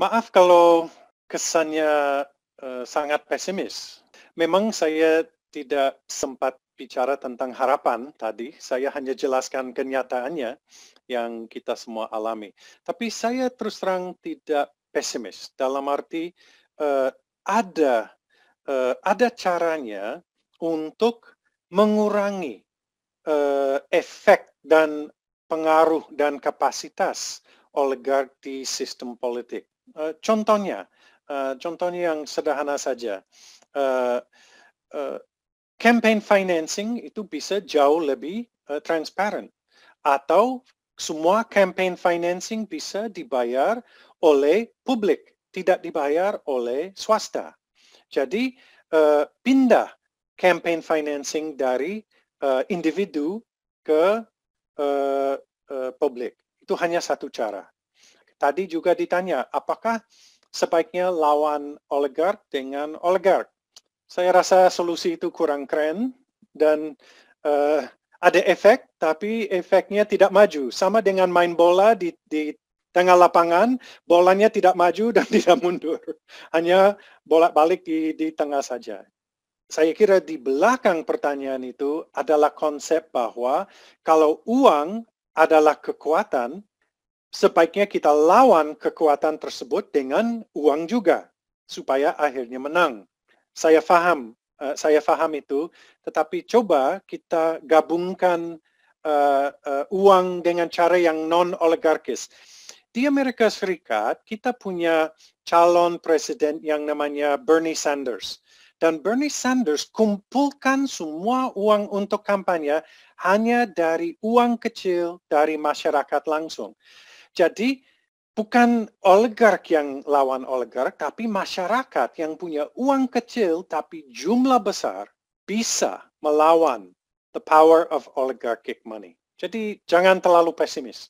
Maaf kalau kesannya uh, sangat pesimis. Memang saya tidak sempat bicara tentang harapan tadi, saya hanya jelaskan kenyataannya yang kita semua alami. Tapi saya terus terang tidak pesimis dalam arti uh, ada uh, ada caranya untuk mengurangi uh, efek dan pengaruh dan kapasitas oligarki sistem politik. Eh, contohnya, uh, contohnya yang sederhana saja, uh, uh, campaign financing itu bisa jauh lebih uh, transparan, atau semua campaign financing bisa dibayar oleh publik, tidak dibayar oleh swasta. Jadi uh, pindah campaign financing dari uh, individu ke uh, uh, publik itu hanya satu cara. Tadi juga ditanya, apakah sebaiknya lawan oligark dengan oligark? Saya rasa solusi itu kurang keren dan uh, ada efek, tapi efeknya tidak maju. Sama dengan main bola di, di tengah lapangan, bolanya tidak maju dan tidak mundur. Hanya bolak-balik di, di tengah saja. Saya kira di belakang pertanyaan itu adalah konsep bahwa kalau uang adalah kekuatan, sebaiknya kita lawan kekuatan tersebut dengan uang juga supaya akhirnya menang. Saya faham, uh, saya faham itu, tetapi coba kita gabungkan uh, uh, uang dengan cara yang non oligarkis. Di Amerika Serikat kita punya calon presiden yang namanya Bernie Sanders. Dan Bernie Sanders kumpulkan semua uang untuk kampanye hanya dari uang kecil dari masyarakat langsung. Jadi bukan oligark yang lawan oligark, tapi masyarakat yang punya uang kecil tapi jumlah besar bisa melawan the power of oligarchic money. Jadi jangan terlalu pesimis.